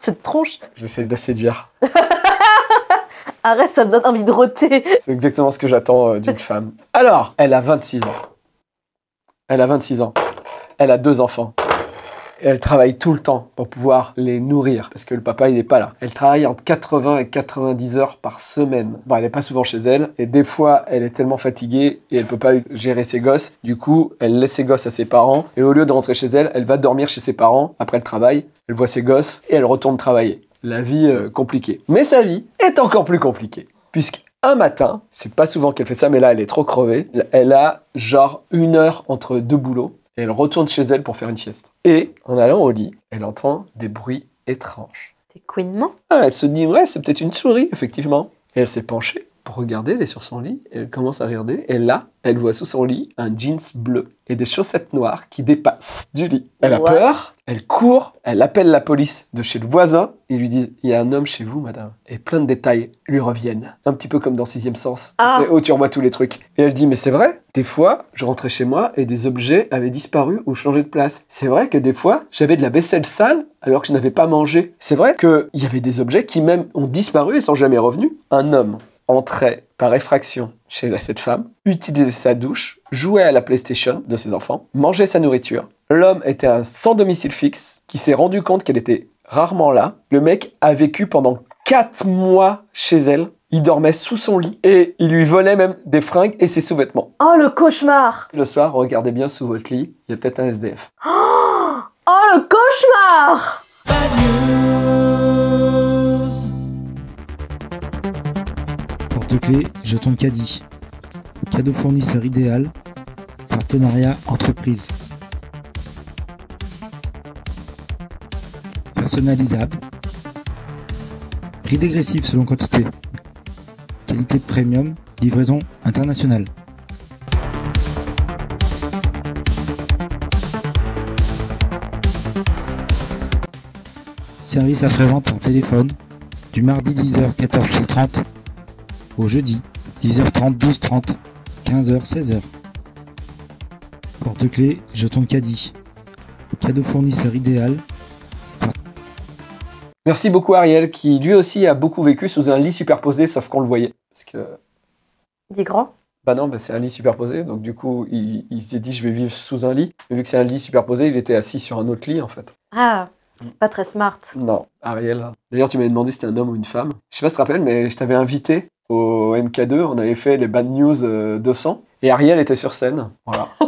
Cette tronche. J'essaie de séduire. Arrête, ça me donne envie de roter. C'est exactement ce que j'attends euh, d'une femme. Alors, elle a 26 ans. Elle a 26 ans. Elle a deux enfants elle travaille tout le temps pour pouvoir les nourrir parce que le papa il n'est pas là. Elle travaille entre 80 et 90 heures par semaine. Bon, elle n'est pas souvent chez elle et des fois elle est tellement fatiguée et elle ne peut pas gérer ses gosses. Du coup, elle laisse ses gosses à ses parents et au lieu de rentrer chez elle, elle va dormir chez ses parents après le travail. Elle voit ses gosses et elle retourne travailler. La vie euh, compliquée. Mais sa vie est encore plus compliquée puisque un matin, c'est pas souvent qu'elle fait ça, mais là elle est trop crevée. Elle a genre une heure entre deux boulots et elle retourne chez elle pour faire une sieste. Et en allant au lit, elle entend des bruits étranges. Des couinements ah, Elle se dit, ouais, c'est peut-être une souris, effectivement. Et elle s'est penchée regarder, elle est sur son lit, elle commence à regarder, et là, elle voit sous son lit un jeans bleu et des chaussettes noires qui dépassent du lit. Elle a peur, elle court, elle appelle la police de chez le voisin, ils lui disent « Il y a un homme chez vous, madame. » Et plein de détails lui reviennent, un petit peu comme dans Sixième Sens. c'est « Tu ah. oh, tu tous les trucs. Et elle dit « Mais c'est vrai, des fois, je rentrais chez moi et des objets avaient disparu ou changé de place. C'est vrai que des fois, j'avais de la vaisselle sale alors que je n'avais pas mangé. C'est vrai qu'il y avait des objets qui même ont disparu et sont jamais revenus. Un homme entrait par effraction chez cette femme, utilisait sa douche, jouait à la PlayStation de ses enfants, mangeait sa nourriture. L'homme était un sans domicile fixe qui s'est rendu compte qu'elle était rarement là. Le mec a vécu pendant 4 mois chez elle. Il dormait sous son lit et il lui volait même des fringues et ses sous-vêtements. Oh le cauchemar Le soir, regardez bien sous votre lit, il y a peut-être un SDF. oh le cauchemar clé clé jetons caddie. Cadeau fournisseur idéal, partenariat entreprise. Personnalisable. Prix dégressif selon quantité. Qualité premium, livraison internationale. Service après-vente en téléphone du mardi 10h 14h30 jeudi, 10h30, 12h30, 15h, 16h. Porte-clés, jetons caddie. Cadeau fournisseur idéal. Merci beaucoup Ariel, qui lui aussi a beaucoup vécu sous un lit superposé, sauf qu'on le voyait. Parce que... Il est grand Bah non, bah c'est un lit superposé, donc du coup, il, il s'est dit je vais vivre sous un lit. Mais vu que c'est un lit superposé, il était assis sur un autre lit en fait. Ah, c'est pas très smart. Non, Ariel. D'ailleurs, tu m'avais demandé si c'était un homme ou une femme. Je sais pas si tu te mais je t'avais invité au MK2, on avait fait les Bad News 200 euh, et Ariel était sur scène. Voilà.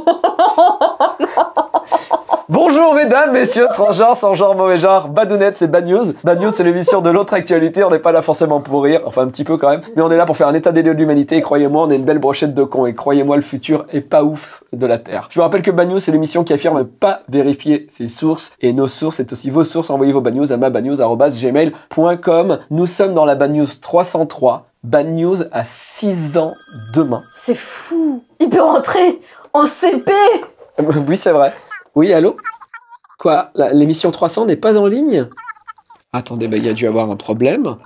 Bonjour mesdames, messieurs, transgenres, sans genre, mauvais genre, badounette, c'est Bad News. Bad News, c'est l'émission de l'autre actualité, on n'est pas là forcément pour rire, enfin un petit peu quand même, mais on est là pour faire un état des lieux de l'humanité, et croyez-moi, on est une belle brochette de con. et croyez-moi, le futur est pas ouf de la Terre. Je vous rappelle que Bad News, c'est l'émission qui affirme pas vérifier ses sources, et nos sources, c'est aussi vos sources, envoyez vos Bad News à mabadnews.com Nous sommes dans la Bad News 303, Bad News a 6 ans demain. C'est fou Il peut rentrer en CP Oui, c'est vrai. Oui, allô Quoi L'émission 300 n'est pas en ligne Attendez, bah, il y a dû avoir un problème.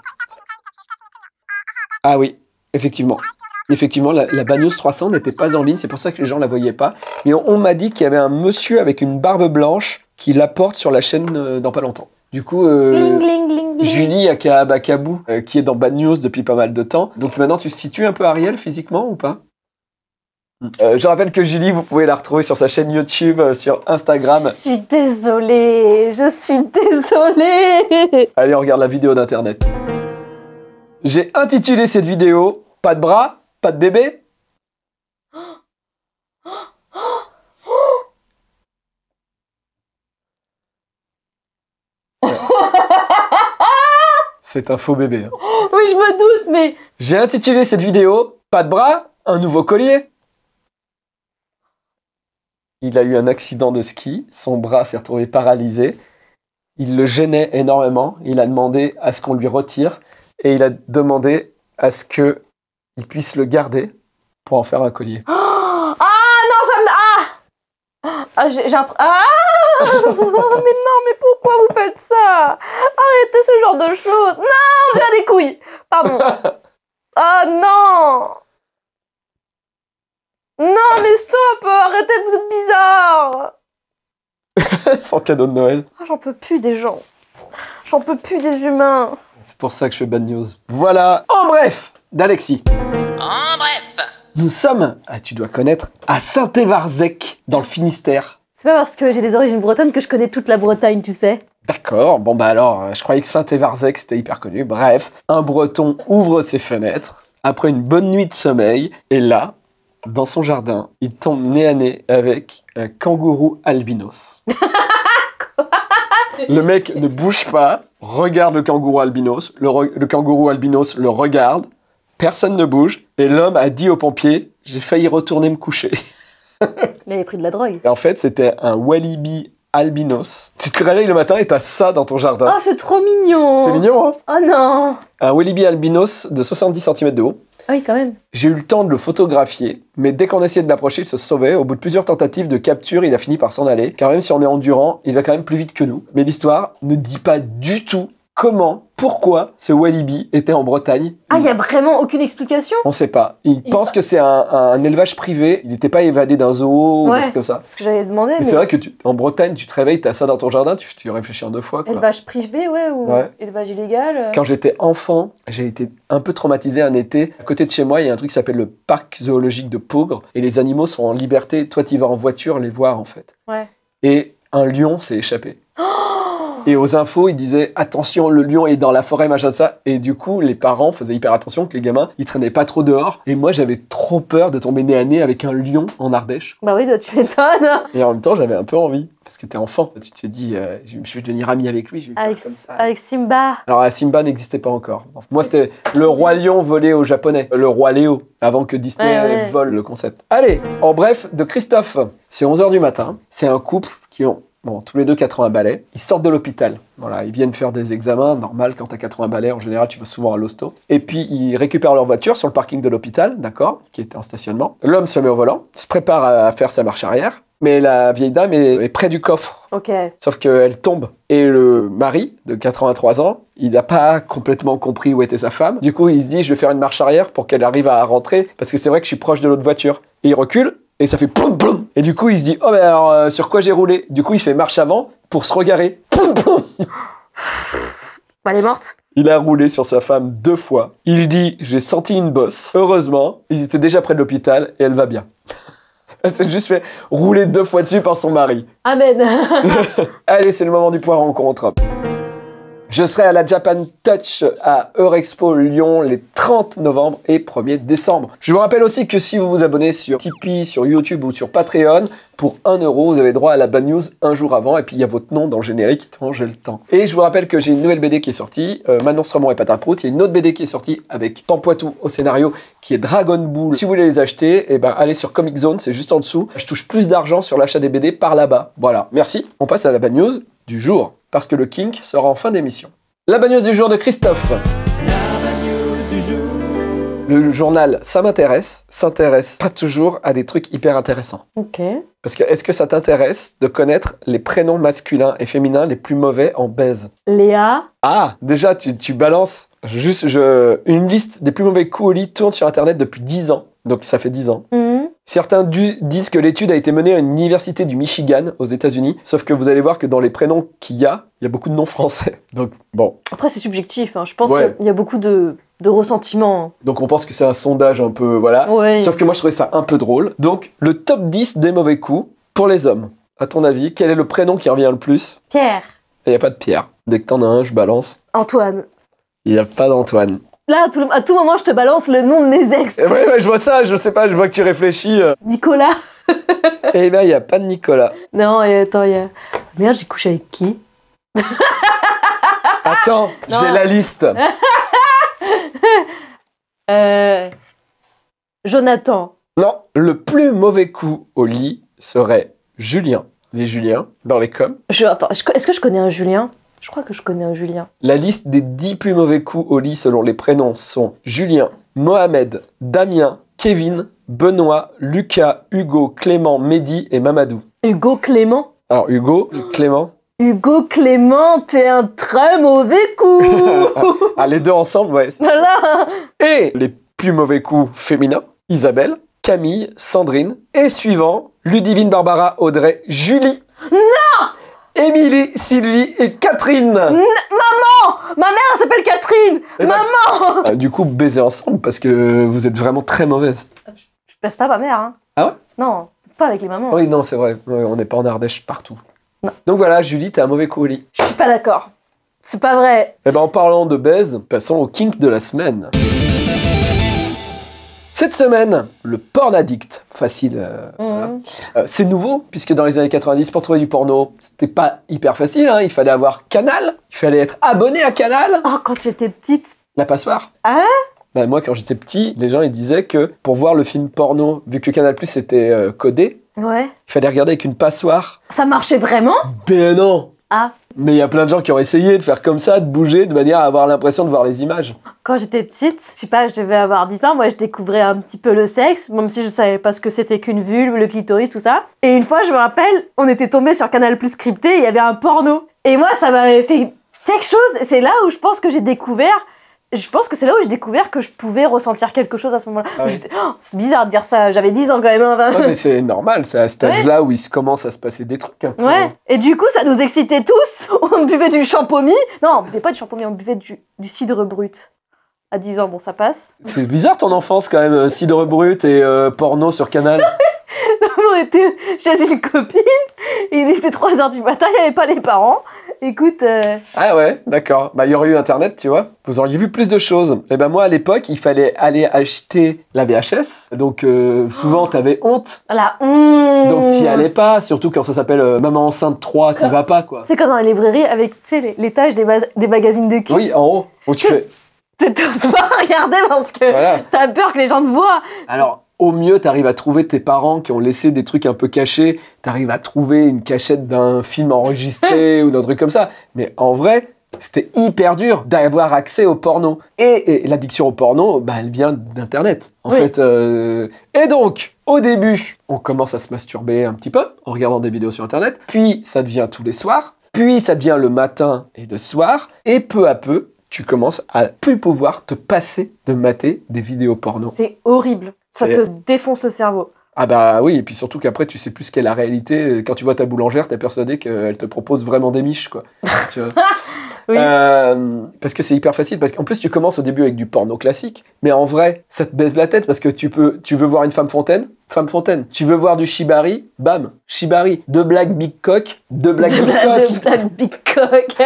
Ah oui, effectivement. Effectivement, la, Bad News 300 n'était pas en ligne, c'est pour ça que les gens la voyaient pas. Mais on, m'a dit qu'il y avait un monsieur avec une barbe blanche qui la porte sur la chaîne euh, dans pas longtemps. Du coup... Euh, Julie Akabakabou, euh, qui est dans Bad News depuis pas mal de temps. Donc maintenant, tu situes un peu Ariel physiquement ou pas euh, je rappelle que Julie, vous pouvez la retrouver sur sa chaîne YouTube, euh, sur Instagram. Je suis désolée, je suis désolée. Allez, on regarde la vidéo d'internet. J'ai intitulé cette vidéo Pas de bras, pas de bébé, c'est un faux bébé. Hein. Oh, oui, je me doute, mais... J'ai intitulé cette vidéo « Pas de bras, un nouveau collier ». Il a eu un accident de ski, son bras s'est retrouvé paralysé, il le gênait énormément, il a demandé à ce qu'on lui retire, et il a demandé à ce que qu'il puisse le garder pour en faire un collier. ah non, ça me... Ah, ah, appris. ah oh, Mais non, mais pourquoi vous faites ça Arrêtez ce genre de choses. Non, on des couilles. Pardon. Oh non Non, mais stop Arrêtez, vous êtes bizarre Sans cadeau de Noël. Ah, j'en peux plus des gens. J'en peux plus des humains. C'est pour ça que je fais bad news. Voilà, en bref, d'Alexis. En bref Nous sommes, ah, tu dois connaître, à Saint-Évarzec, dans le Finistère parce que j'ai des origines bretonnes que je connais toute la Bretagne, tu sais. D'accord, bon bah alors, hein, je croyais que Saint-Évarzec c'était hyper connu. Bref, un breton ouvre ses fenêtres après une bonne nuit de sommeil et là, dans son jardin, il tombe nez à nez avec un kangourou albinos. le mec ne bouge pas, regarde le kangourou albinos, le, kangourou albinos le regarde, personne ne bouge et l'homme a dit au pompiers, j'ai failli retourner me coucher. Il avait pris de la drogue. en fait, c'était un walibi albinos. Tu te réveilles le matin et t'as ça dans ton jardin. Oh, c'est trop mignon C'est mignon, hein Oh non Un walibi albinos de 70 cm de haut. Ah oui, quand même. J'ai eu le temps de le photographier, mais dès qu'on essayait de l'approcher, il se sauvait. Au bout de plusieurs tentatives de capture, il a fini par s'en aller. Car même si on est endurant, il va quand même plus vite que nous. Mais l'histoire ne dit pas du tout comment, pourquoi ce Walibi était en Bretagne. Ah, il n'y a vraiment aucune explication On ne sait pas. il pense que c'est un, élevage privé. Il n'était pas évadé d'un zoo ou quelque chose comme ça. C'est ce que j'avais demandé. Mais, c'est vrai que tu, en Bretagne, tu te réveilles, tu as ça dans ton jardin, tu, réfléchis en deux fois. Élevage privé, ou élevage illégal. Euh. Quand j'étais enfant, j'ai été un peu traumatisé un été. À côté de chez moi, il y a un truc qui s'appelle le parc zoologique de Paugre. Et les animaux sont en liberté. Toi, tu vas en voiture les voir, en fait. Ouais. Et un lion s'est échappé. Oh et aux infos, ils disaient attention, le lion est dans la forêt, machin de ça. Et du coup, les parents faisaient hyper attention que les gamins, ils traînaient pas trop dehors. Et moi, j'avais trop peur de tomber nez à nez avec un lion en Ardèche. Bah oui, tu m'étonnes. Et en même temps, j'avais un peu envie parce que t'es enfant. Tu te dis, euh, je, vais devenir ami avec lui. avec, Simba. Alors euh, Simba n'existait pas encore. Moi, c'était le roi lion volé au japonais, euh, le roi Léo, avant que Disney vole le concept. Allez, en bref, de Christophe. C'est 11h du matin. C'est un couple qui ont Bon, tous les deux 80 balais. Ils sortent de l'hôpital. Voilà, ils viennent faire des examens. Normal, quand t'as 80 balais, en général, tu vas souvent à l'hosto. Et puis, ils récupèrent leur voiture sur le parking de l'hôpital, d'accord, qui était en stationnement. L'homme se met au volant, se prépare à faire sa marche arrière. Mais la vieille dame est, près du coffre. Ok. Sauf qu'elle tombe. Et le mari, de 83 ans, il n'a pas complètement compris où était sa femme. Du coup, il se dit, je vais faire une marche arrière pour qu'elle arrive à rentrer, parce que c'est vrai que je suis proche de l'autre voiture. Et il recule, et ça fait plum plum et du coup, il se dit, oh, mais alors, euh, sur quoi j'ai roulé Du coup, il fait marche avant pour se regarder. Bah, elle est morte il a roulé sur sa femme deux fois. Il dit J'ai senti une bosse. Heureusement, ils étaient déjà près de l'hôpital et elle va bien. Elle s'est juste fait rouler deux fois dessus par son mari. Amen. Allez, c'est le moment du point rencontre. Je serai à la Japan Touch à Eurexpo Lyon les 30 novembre et 1er décembre. Je vous rappelle aussi que si vous vous abonnez sur Tipeee, sur YouTube ou sur Patreon, pour 1 euro, vous avez droit à la bad news un jour avant et puis il y a votre nom dans le générique quand j'ai le temps. Et je vous rappelle que j'ai une nouvelle BD qui est sortie, euh, Manon Stremont et Patin Il y a une autre BD qui est sortie avec Pampoitou au scénario qui est Dragon Ball. Si vous voulez les acheter, et eh ben allez sur Comic Zone, c'est juste en dessous. Je touche plus d'argent sur l'achat des BD par là-bas. Voilà, merci. On passe à la bad news du jour parce que le kink sera en fin d'émission. La bagneuse du jour de Christophe. La du jour. Le journal Ça m'intéresse s'intéresse pas toujours à des trucs hyper intéressants. Ok. Parce que est-ce que ça t'intéresse de connaître les prénoms masculins et féminins les plus mauvais en baise Léa. Ah, déjà tu, balances juste je, une liste des plus mauvais coups au lit tourne sur internet depuis 10 ans. Donc ça fait 10 ans. Mm. Certains disent que l'étude a été menée à une université du Michigan aux États-Unis, sauf que vous allez voir que dans les prénoms qu'il y a, il y a beaucoup de noms français. Donc bon. Après c'est subjectif, hein. je pense qu'il y a beaucoup de, ressentiment. Donc on pense que c'est un sondage un peu voilà. Sauf que moi je trouvais ça un peu drôle. Donc le top 10 des mauvais coups pour les hommes. À ton avis, quel est le prénom qui revient le plus Pierre. Il n'y a pas de Pierre. Dès que en as un, je balance. Antoine. Il n'y a pas d'Antoine. Là, à tout, moment, je te balance le nom de mes ex. Eh ouais, je vois ça, je sais pas, je vois que tu réfléchis. Euh. Nicolas. Eh là, ben, il n'y a pas de Nicolas. Non, et attends, il y a. Merde, j'ai couché avec qui Attends, j'ai la liste. Euh, Jonathan. Non, le plus mauvais coup au lit serait Julien. Les Juliens, dans les coms. Je, attends, est-ce que je connais un Julien je crois que je connais un Julien. La liste des 10 plus mauvais coups au lit selon les prénoms sont Julien, Mohamed, Damien, Kevin, Benoît, Lucas, Hugo, Clément, Mehdi et Mamadou. Hugo Clément Alors Hugo, Clément. Hugo Clément, t'es un très mauvais coup Ah, les deux ensemble, ouais. Et les plus mauvais coups féminins, Isabelle, Camille, Sandrine, et suivant, Ludivine, Barbara, Audrey, Julie. Non Émilie, Sylvie et Catherine. maman Ma mère s'appelle Catherine eh ben, Maman euh, Du coup, baiser ensemble parce que vous êtes vraiment très mauvaise. Euh, je, pas ma mère. Hein. Ah ouais Non, pas avec les mamans. Oui, non, c'est vrai. on n'est pas en Ardèche partout. Donc voilà, Julie, t'es un mauvais coup Je suis pas d'accord. C'est pas vrai. Eh ben en parlant de baise, passons au kink de la semaine. Cette semaine, le porn addict, facile. Euh, mhm. euh, c'est nouveau, puisque dans les années 90, pour trouver du porno, c'était pas hyper facile. Hein. Il fallait avoir Canal, il fallait être abonné à Canal. Oh, quand j'étais petite. La passoire. Hein bah, Moi, quand j'étais petit, les gens ils disaient que pour voir le film porno, vu que Canal Plus était euh, codé, il fallait regarder avec une passoire. Ça marchait vraiment Ben non ah. Mais il y a plein de gens qui ont essayé de faire comme ça, de bouger, de manière à avoir l'impression de voir les images quand j'étais petite, je sais pas, je devais avoir 10 ans, moi je découvrais un petit peu le sexe, même si je savais pas ce que c'était qu'une vulve, le clitoris, tout ça. Et une fois, je me rappelle, on était tombé sur Canal Plus crypté, il y avait un porno. Et moi, ça m'avait fait quelque chose. C'est là où je pense que j'ai découvert. Je pense que c'est là où j'ai découvert que je pouvais ressentir quelque chose à ce moment-là. Oh, c'est bizarre de dire ça, j'avais 10 ans quand même. Hein. ouais, mais c'est normal, c'est à cet âge-là où il commence à se passer des trucs. Hein. Ouais, et du coup ça nous excitait tous. On buvait du champomis. Non, on buvait pas du champomis, on buvait du cidre brut. À 10 ans, bon, ça passe. C'est bizarre ton enfance quand même, euh, cidre brut et euh, porno sur Canal. non, on était chez une copine, il était 3h du matin, il n'y avait pas les parents. Écoute. Euh, ah ouais, d'accord. Bah, il y aurait eu Internet, tu vois. Vous auriez vu plus de choses. Et eh ben moi, à l'époque, il fallait aller acheter la VHS. Donc, souvent, souvent, oh, t'avais honte. La honte. Donc, t'y allais pas. Surtout quand ça s'appelle Maman enceinte 3, t'y vas pas, quoi. C'est comme dans les librairie avec, tu sais, l'étage des, des magazines de cul. Oui, en haut. Où tu fais n'oses pas regarder parce que t'as peur que les gens te voient. Alors, au mieux, t'arrives à trouver tes parents qui ont laissé des trucs un peu cachés, t'arrives à trouver une cachette d'un film enregistré ou d'un truc comme ça. Mais en vrai, c'était hyper dur d'avoir accès au porno. Et, l'addiction au porno, bah, elle vient d'Internet, en fait. Euh. Et donc, au début, on commence à se masturber un petit peu en regardant des vidéos sur Internet, puis ça devient tous les soirs, puis ça devient le matin et le soir, et peu à peu, tu commences à plus pouvoir te passer de mater des vidéos porno. C'est horrible. Ça te défonce le cerveau. Ah bah oui, et puis surtout qu'après tu sais plus ce qu'est la réalité. Quand tu vois ta boulangère, t'es persuadé qu'elle te propose vraiment des miches, quoi. Euh, parce que c'est hyper facile. Parce qu'en plus tu commences au début avec du porno classique, mais en vrai, ça te baise la tête parce que tu peux, tu veux voir une femme fontaine, femme fontaine. Tu veux voir du shibari, bam, shibari. Deux blagues big cock, deux blagues de big cock. big cock.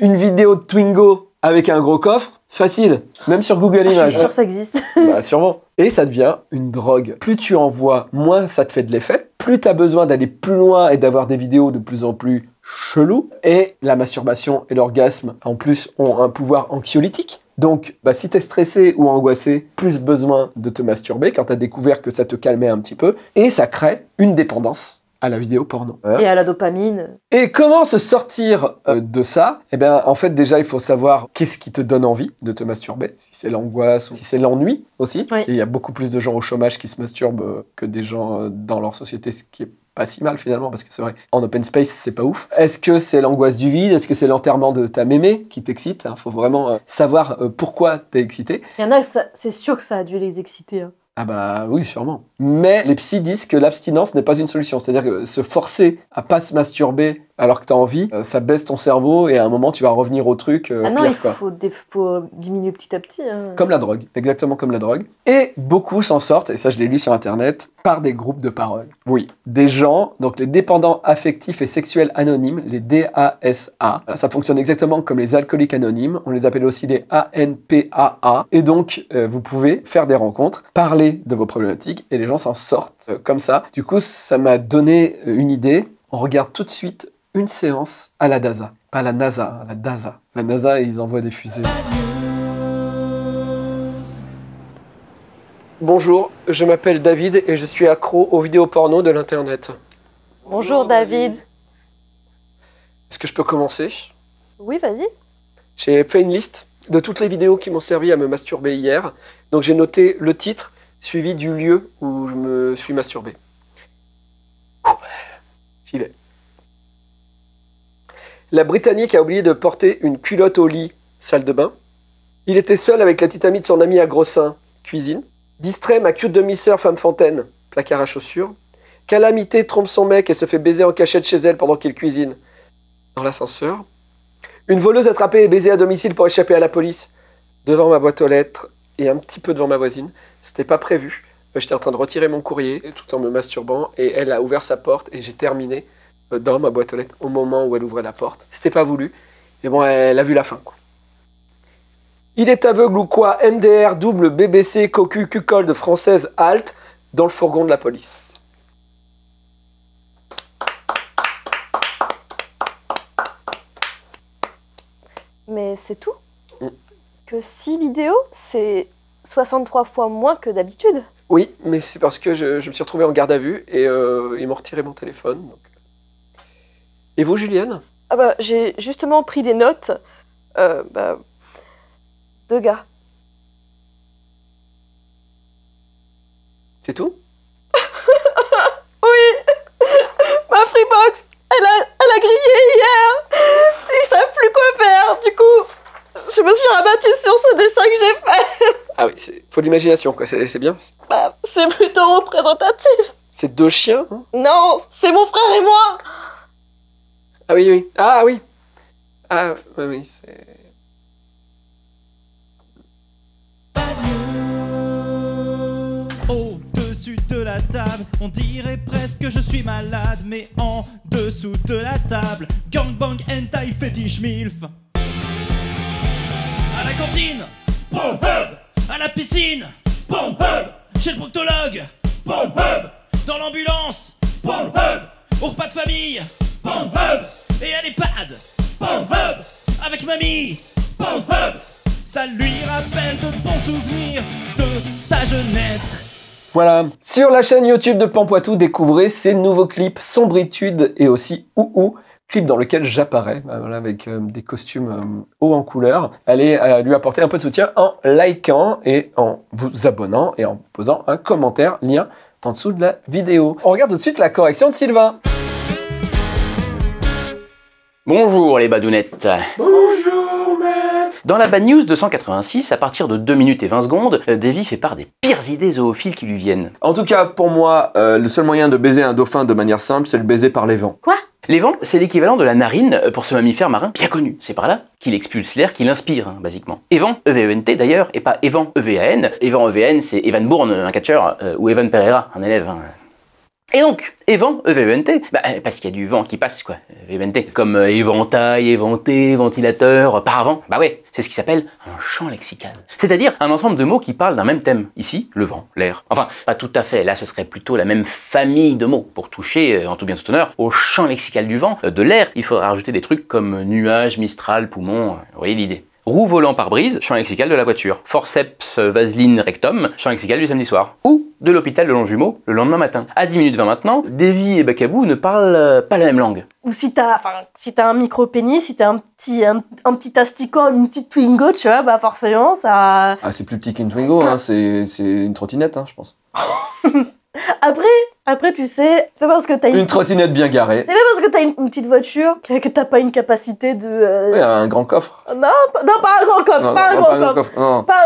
une vidéo de Twingo, avec un gros coffre, facile, même sur Google Images. Je suis sûr ça existe. Bah, sûrement. Et ça devient une drogue. Plus tu en vois, moins ça te fait de l'effet. Plus tu as besoin d'aller plus loin et d'avoir des vidéos de plus en plus cheloues. Et la masturbation et l'orgasme, en plus, ont un pouvoir anxiolytique. Donc, bah, si es stressé ou angoissé, plus besoin de te masturber quand tu as découvert que ça te calmait un petit peu. Et ça crée une dépendance à la vidéo porno. Et à la dopamine. Et comment se sortir euh, de ça Eh bien, en fait, déjà, il faut savoir qu'est-ce qui te donne envie de te masturber, si c'est l'angoisse ou si c'est l'ennui aussi. Il y a beaucoup plus de gens au chômage qui se masturbent euh, que des gens euh, dans leur société, ce qui est pas si mal finalement parce que c'est vrai en open space c'est pas ouf est-ce que c'est l'angoisse du vide est-ce que c'est l'enterrement de ta mémé qui t'excite Il hein, faut vraiment savoir pourquoi t'es excité il y en a c'est sûr que ça a dû les exciter hein. Ah bah oui, sûrement. Mais les psys disent que l'abstinence n'est pas une solution. C'est-à-dire que se forcer à pas se masturber alors que tu as envie, euh, ça baisse ton cerveau et à un moment tu vas revenir au truc. Euh, ah non, il faut, diminuer petit à petit. Hein. Comme la drogue, exactement comme la drogue. Et beaucoup s'en sortent, et ça je l'ai lu sur internet, par des groupes de parole. Oui, des gens, donc les dépendants affectifs et sexuels anonymes, les DASA. ça fonctionne exactement comme les alcooliques anonymes, on les appelle aussi les ANPAA. Et donc euh, vous pouvez faire des rencontres, parler de vos problématiques et les gens s'en sortent comme ça. Du coup, ça m'a donné une idée. On regarde tout de suite une séance à la DASA. Pas la NASA, hein, la DASA. La NASA, ils envoient des fusées. Bonjour, je m'appelle David et je suis accro aux vidéos porno de l'Internet. Bonjour David. Est-ce que je peux commencer Oui, vas-y. J'ai fait une liste de toutes les vidéos qui m'ont servi à me masturber hier. Donc j'ai noté le titre suivi du lieu où je me suis masturbé. J'y vais. La Britannique a oublié de porter une culotte au lit, salle de bain. Il était seul avec la petite amie de son ami à Grossin, cuisine. Distrait, ma cute demi-sœur, femme fontaine, placard à chaussures. Calamité trompe son mec et se fait baiser en cachette chez elle pendant qu'il cuisine. Dans l'ascenseur. Une voleuse attrapée et baisée à domicile pour échapper à la police. Devant ma boîte aux lettres et un petit peu devant ma voisine. C'était pas prévu. J'étais en train de retirer mon courrier tout en me masturbant et elle a ouvert sa porte et j'ai terminé dans ma boîte aux lettres au moment où elle ouvrait la porte. C'était pas voulu. Mais bon, elle a vu la fin. Il est aveugle ou quoi MDR, double, BBC, cocu, de française, halte, dans le fourgon de la police. Mais c'est tout. Mm. Que 6 vidéos, c'est 63 fois moins que d'habitude. Oui, mais c'est parce que je, me suis retrouvé en garde à vue et euh, ils m'ont retiré mon téléphone. Et vous, Julienne ah bah, J'ai justement pris des notes. Euh, bah, deux gars. C'est tout Oui Ma Freebox, elle a, elle a grillé hier Ils savent plus quoi faire, du coup Je me suis rabattue sur ce dessin que j'ai fait Ah oui, c'est faut de l'imagination, quoi, c'est bien bah, C'est plutôt représentatif C'est deux chiens hein Non, c'est mon frère et moi ah oui, oui. Ah oui. Ah oui, c'est... Au-dessus de la table, on dirait presque que je suis malade, mais en dessous de la table, gangbang, hentai, fétiche, milf. À la cantine, hub. À la piscine, hub. Chez le proctologue, Dans l'ambulance, bon hub. Au repas de famille, Pornhub Et à l'EHPAD Avec mamie Pornhub Ça lui rappelle de bons souvenirs de sa jeunesse voilà, sur la chaîne YouTube de Pampoitou, découvrez ses nouveaux clips Sombritude et aussi Ouhou, clip dans lequel j'apparais, bah avec euh, des costumes euh, hauts en couleur. Allez euh, lui apporter un peu de soutien en likant et en vous abonnant et en posant un commentaire, lien en dessous de la vidéo. On regarde tout de suite la correction de Sylvain. Bonjour les badounettes Bonjour maître Dans la Bad News 286, à partir de 2 minutes et 20 secondes, euh, Davy fait part des pires idées zoophiles qui lui viennent. En tout cas, pour moi, euh, le seul moyen de baiser un dauphin de manière simple, c'est le baiser par les vents. Quoi les vents, c'est l'équivalent de la narine euh, pour ce mammifère marin bien connu. C'est par là qu'il expulse l'air qu'il inspire, hein, basiquement. Evan, E-V-E-N-T d'ailleurs, et pas Evan, e E-V-A-N. Evan, n c'est Evan Bourne, un catcheur, ou Evan Pereira, un élève. Hein. Et donc, vent, e EVENT, bah, euh, parce qu'il y a du vent qui passe, quoi, EVENT, comme euh, éventail, éventé, ventilateur, paravent, bah ouais, c'est ce qui s'appelle un champ lexical. C'est-à-dire un ensemble de mots qui parlent d'un même thème. Ici, le vent, l'air. Enfin, pas tout à fait, là ce serait plutôt la même famille de mots. Pour toucher, euh, en tout bien tout honneur, au champ lexical du vent, de l'air, il faudra rajouter des trucs comme nuage, mistral, poumon, vous voyez l'idée roue volant par brise, champ lexical de la voiture, forceps euh, vaseline rectum, champ lexical du samedi soir, ou de l'hôpital de Longjumeau le lendemain matin. À 10 minutes 20 maintenant, Davy et Bakabou ne parlent euh, pas la même langue. Ou si t'as, enfin, si un micro pénis, si t'as un petit, un, petit asticot, une petite Twingo, tu vois, bah forcément ça. Ah, c'est plus petit qu'une Twingo, hein, c'est une trottinette, hein, je pense. Après, après, tu sais, c'est pas parce que t'as une, une trottinette bien garée. C'est pas parce que t'as une, une, petite voiture que, t'as pas une capacité de. Euh, oui, un grand coffre. Non, pas, non, pas un grand coffre, pas, un, grand coffre. Pas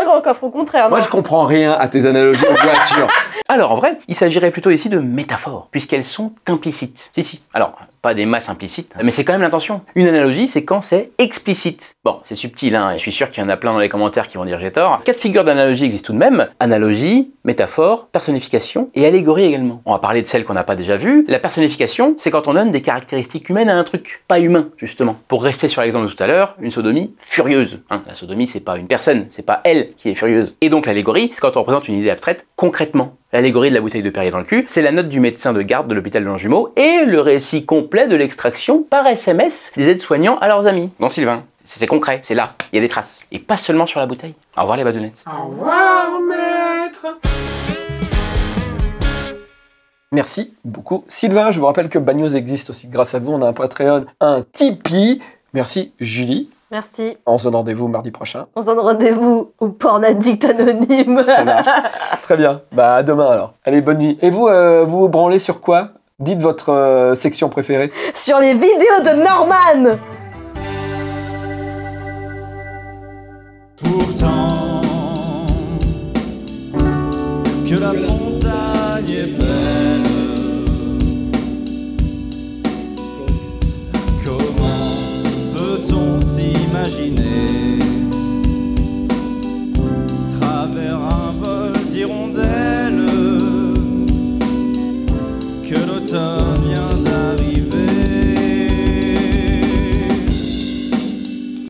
un grand coffre, au contraire. Moi, je comprends rien à tes analogies en voiture. Alors, en vrai, il s'agirait plutôt ici de métaphores, puisqu'elles sont implicites. Si, si. Alors, pas des masses implicites, mais c'est quand même l'intention. Une analogie, c'est quand c'est explicite. Bon, c'est subtil, hein, et je suis sûr qu'il y en a plein dans les commentaires qui vont dire j'ai tort. Quatre figures d'analogie existent tout de même. Analogie, métaphore, personnification et allégorie également. On va parler de celles qu'on n'a pas déjà vues. La personnification, c'est quand on donne des caractéristiques humaines à un truc, pas humain, justement. Pour rester sur l'exemple de tout à l'heure, une sodomie furieuse. Hein. la sodomie, c'est pas une personne, c'est pas elle qui est furieuse. Et donc l'allégorie, c'est quand on représente une idée abstraite concrètement l'allégorie de la bouteille de Perrier dans le cul, c'est la note du médecin de garde de l'hôpital de l'Anjumeau et le récit complet de l'extraction par SMS des aides-soignants à leurs amis. Bon Sylvain, c'est concret, c'est là, il y a des traces. Et pas seulement sur la bouteille. Au revoir les badonnettes. Au revoir maître Merci beaucoup Sylvain, je vous rappelle que Bagnos existe aussi grâce à vous, on a un Patreon, un Tipeee. Merci Julie. Merci. On se donne rendez-vous mardi prochain. On se donne rendez-vous au porn addict anonyme. Très bien. Bah à demain alors. Allez, bonne nuit. Et vous, euh, vous vous branlez sur quoi Dites votre euh, section préférée. Sur les vidéos de Norman